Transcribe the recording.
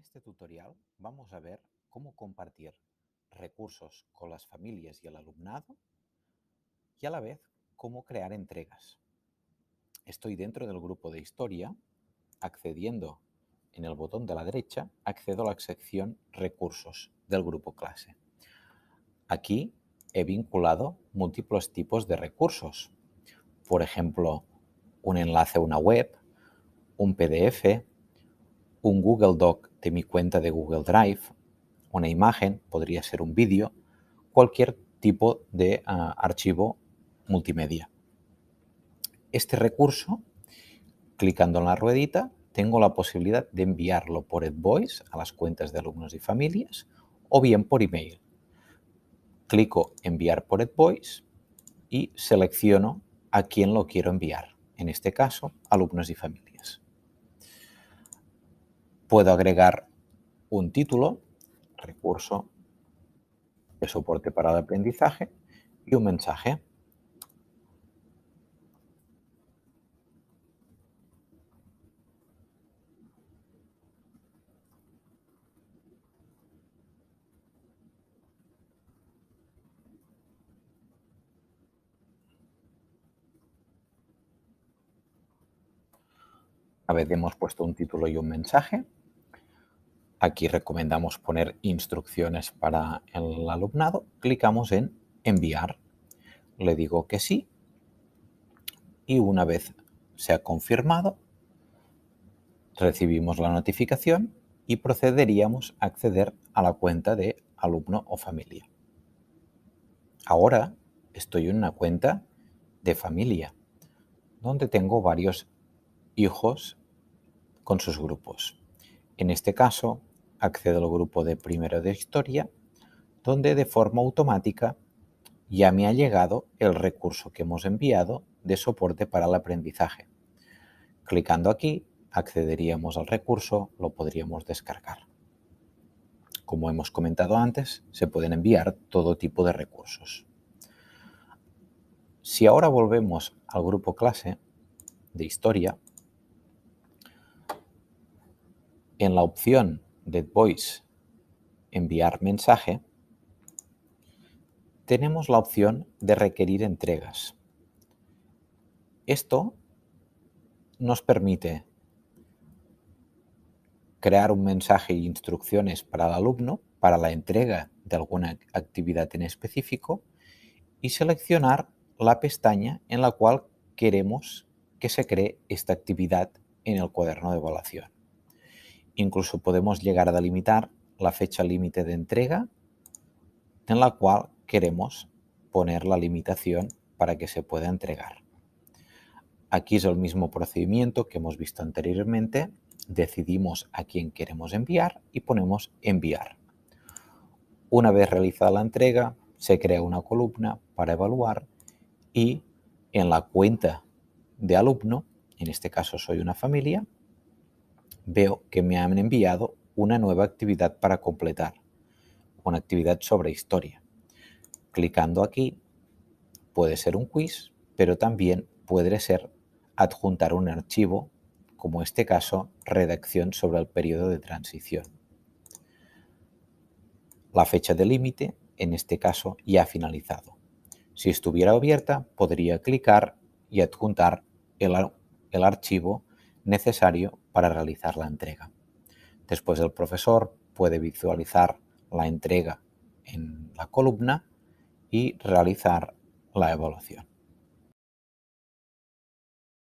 este tutorial vamos a ver cómo compartir recursos con las familias y el alumnado y a la vez cómo crear entregas. Estoy dentro del grupo de historia, accediendo en el botón de la derecha, accedo a la sección recursos del grupo clase. Aquí he vinculado múltiples tipos de recursos. Por ejemplo, un enlace a una web, un PDF, un Google Doc de mi cuenta de Google Drive, una imagen, podría ser un vídeo, cualquier tipo de ah, archivo multimedia. Este recurso, clicando en la ruedita, tengo la posibilidad de enviarlo por AdVoice a las cuentas de alumnos y familias o bien por email. Clico enviar por AdVoice y selecciono a quién lo quiero enviar, en este caso, alumnos y familias. Puedo agregar un título, recurso de soporte para el aprendizaje y un mensaje. A ver, hemos puesto un título y un mensaje, Aquí recomendamos poner instrucciones para el alumnado. Clicamos en enviar. Le digo que sí. Y una vez se ha confirmado, recibimos la notificación y procederíamos a acceder a la cuenta de alumno o familia. Ahora estoy en una cuenta de familia, donde tengo varios hijos con sus grupos. En este caso, Accedo al grupo de primero de historia, donde de forma automática ya me ha llegado el recurso que hemos enviado de soporte para el aprendizaje. Clicando aquí, accederíamos al recurso, lo podríamos descargar. Como hemos comentado antes, se pueden enviar todo tipo de recursos. Si ahora volvemos al grupo clase de historia, en la opción de Voice enviar mensaje, tenemos la opción de requerir entregas. Esto nos permite crear un mensaje e instrucciones para el alumno para la entrega de alguna actividad en específico y seleccionar la pestaña en la cual queremos que se cree esta actividad en el cuaderno de evaluación. Incluso podemos llegar a delimitar la fecha límite de entrega en la cual queremos poner la limitación para que se pueda entregar. Aquí es el mismo procedimiento que hemos visto anteriormente. Decidimos a quién queremos enviar y ponemos enviar. Una vez realizada la entrega, se crea una columna para evaluar y en la cuenta de alumno, en este caso soy una familia, veo que me han enviado una nueva actividad para completar, una actividad sobre historia. Clicando aquí puede ser un quiz, pero también puede ser adjuntar un archivo, como este caso, redacción sobre el periodo de transición. La fecha de límite, en este caso, ya ha finalizado. Si estuviera abierta, podría clicar y adjuntar el, el archivo necesario para realizar la entrega. Después el profesor puede visualizar la entrega en la columna y realizar la evaluación.